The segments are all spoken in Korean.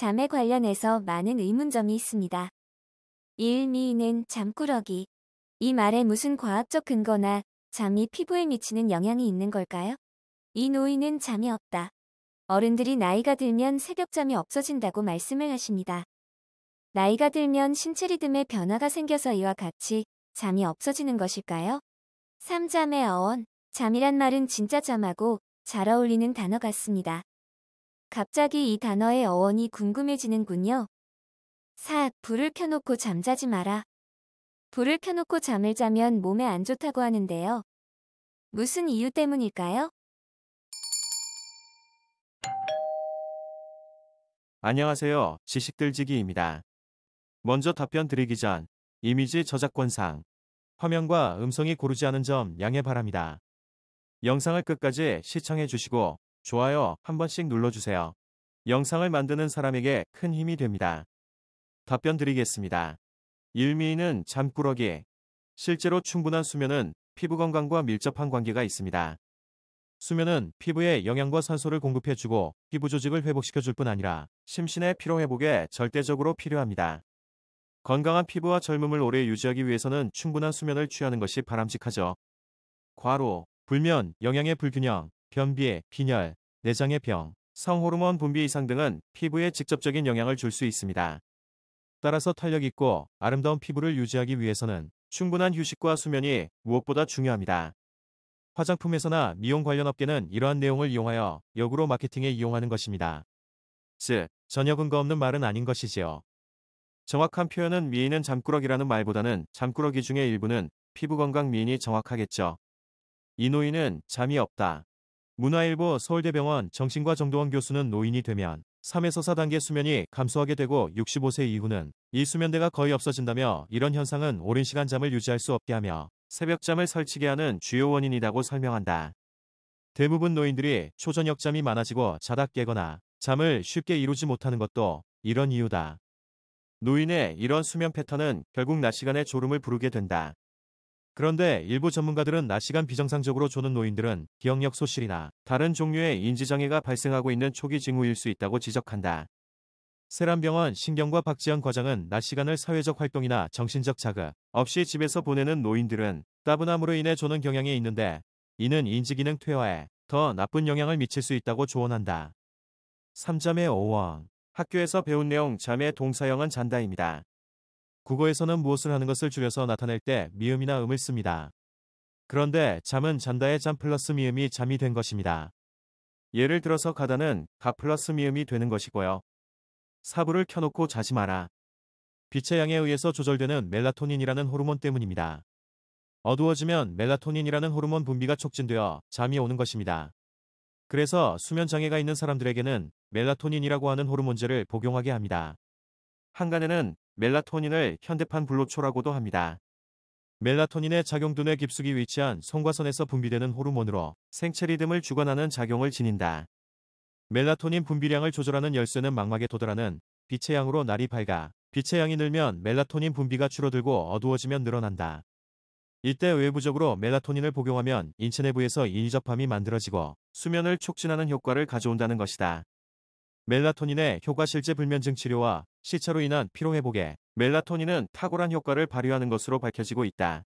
잠에 관련해서 많은 의문점이 있습니다. 1. 미인은 잠꾸러기. 이 말에 무슨 과학적 근거나 잠이 피부에 미치는 영향이 있는 걸까요? 이 노인은 잠이 없다. 어른들이 나이가 들면 새벽잠이 없어진다고 말씀을 하십니다. 나이가 들면 신체 리듬에 변화가 생겨서 이와 같이 잠이 없어지는 것일까요? 3. 잠의 어원, 잠이란 말은 진짜 잠하고 잘 어울리는 단어 같습니다. 갑자기 이 단어의 어원이 궁금해지는군요. 4. 불을 켜놓고 잠자지 마라. 불을 켜놓고 잠을 자면 몸에 안 좋다고 하는데요. 무슨 이유 때문일까요? 안녕하세요. 지식들지기입니다. 먼저 답변 드리기 전 이미지 저작권상 화면과 음성이 고르지 않은 점 양해 바랍니다. 영상을 끝까지 시청해 주시고 좋아요 한 번씩 눌러주세요. 영상을 만드는 사람에게 큰 힘이 됩니다. 답변 드리겠습니다. 일미인은 잠꾸러기. 실제로 충분한 수면은 피부 건강과 밀접한 관계가 있습니다. 수면은 피부에 영양과 산소를 공급해주고 피부 조직을 회복시켜줄 뿐 아니라 심신의 피로 회복에 절대적으로 필요합니다. 건강한 피부와 젊음을 오래 유지하기 위해서는 충분한 수면을 취하는 것이 바람직하죠. 과로, 불면, 영양의 불균형, 변비에 빈혈, 내장의 병, 성호르몬 분비 이상 등은 피부에 직접적인 영향을 줄 수 있습니다. 따라서 탄력 있고 아름다운 피부를 유지하기 위해서는 충분한 휴식과 수면이 무엇보다 중요합니다. 화장품에서나 미용 관련 업계는 이러한 내용을 이용하여 역으로 마케팅에 이용하는 것입니다. 즉, 전혀 근거 없는 말은 아닌 것이지요. 정확한 표현은 미인은 잠꾸러기라는 말보다는 잠꾸러기 중의 일부는 피부 건강 미인이 정확하겠죠. 이 노인은 잠이 없다. 문화일보 서울대병원 정신과 정도원 교수는 노인이 되면 3에서 4단계 수면이 감소하게 되고 65세 이후는 이 수면대가 거의 없어진다며 이런 현상은 오랜 시간 잠을 유지할 수 없게 하며 새벽잠을 설치게 하는 주요 원인이라고 설명한다. 대부분 노인들이 초저녁잠이 많아지고 자다 깨거나 잠을 쉽게 이루지 못하는 것도 이런 이유다. 노인의 이런 수면 패턴은 결국 낮 시간에 졸음을 부르게 된다. 그런데 일부 전문가들은 낮 시간 비정상적으로 조는 노인들은 기억력 소실이나 다른 종류의 인지장애가 발생하고 있는 초기 징후일 수 있다고 지적한다. 세란병원 신경과 박지현 과장은 낮 시간을 사회적 활동이나 정신적 자극 없이 집에서 보내는 노인들은 따분함으로 인해 조는 경향이 있는데 이는 인지기능 퇴화에 더 나쁜 영향을 미칠 수 있다고 조언한다. 3잠의 5원 학교에서 배운 내용 잠의 동사형은 잔다입니다. 국어에서는 무엇을 하는 것을 줄여서 나타낼 때 미음이나 음을 씁니다. 그런데 잠은 잔다의 잠 플러스 미음이 잠이 된 것입니다. 예를 들어서 가다는 가 플러스 미음이 되는 것이고요. 사부를 켜놓고 자지 마라. 빛의 양에 의해서 조절되는 멜라토닌이라는 호르몬 때문입니다. 어두워지면 멜라토닌이라는 호르몬 분비가 촉진되어 잠이 오는 것입니다. 그래서 수면 장애가 있는 사람들에게는 멜라토닌이라고 하는 호르몬제를 복용하게 합니다. 한간에는 멜라토닌을 현대판 블루초라고도 합니다. 멜라토닌의 작용둔의 깊숙이 위치한 송과선에서 분비되는 호르몬으로 생체 리듬을 주관하는 작용을 지닌다. 멜라토닌 분비량을 조절하는 열쇠는 망막에 도달하는 빛의 양으로 날이 밝아 빛의 양이 늘면 멜라토닌 분비가 줄어들고 어두워지면 늘어난다. 이때 외부적으로 멜라토닌을 복용하면 인체 내부에서 인접함이 만들어지고 수면을 촉진하는 효과를 가져온다는 것이다. 멜라토닌의 효과 실제 불면증 치료와 시차로 인한 피로 회복에 멜라토닌은 탁월한 효과를 발휘하는 것으로 밝혀지고 있다.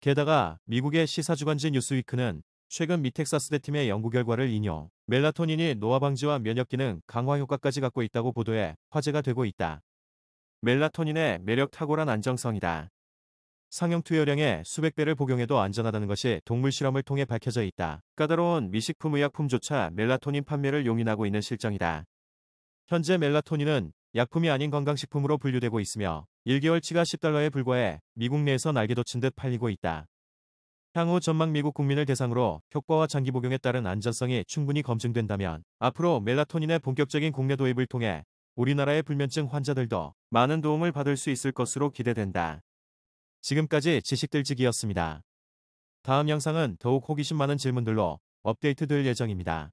게다가 미국의 시사주간지 뉴스위크는 최근 미텍사스대 팀의 연구 결과를 인용 멜라토닌이 노화 방지와 면역 기능 강화 효과까지 갖고 있다고 보도해 화제가 되고 있다. 멜라토닌의 매력 탁월한 안정성이다. 상형 투여량의 수백 배를 복용해도 안전하다는 것이 동물 실험을 통해 밝혀져 있다. 까다로운 미식품 의약품조차 멜라토닌 판매를 용인하고 있는 실정이다. 현재 멜라토닌은 약품이 아닌 건강식품으로 분류되고 있으며 1개월치가 10달러에 불과해 미국 내에서 날개도 친 듯 팔리고 있다. 향후 전망 미국 국민을 대상으로 효과와 장기 복용에 따른 안전성이 충분히 검증된다면 앞으로 멜라토닌의 본격적인 국내 도입을 통해 우리나라의 불면증 환자들도 많은 도움을 받을 수 있을 것으로 기대된다. 지금까지 지식들지기였습니다. 다음 영상은 더욱 호기심 많은 질문들로 업데이트 될 예정입니다.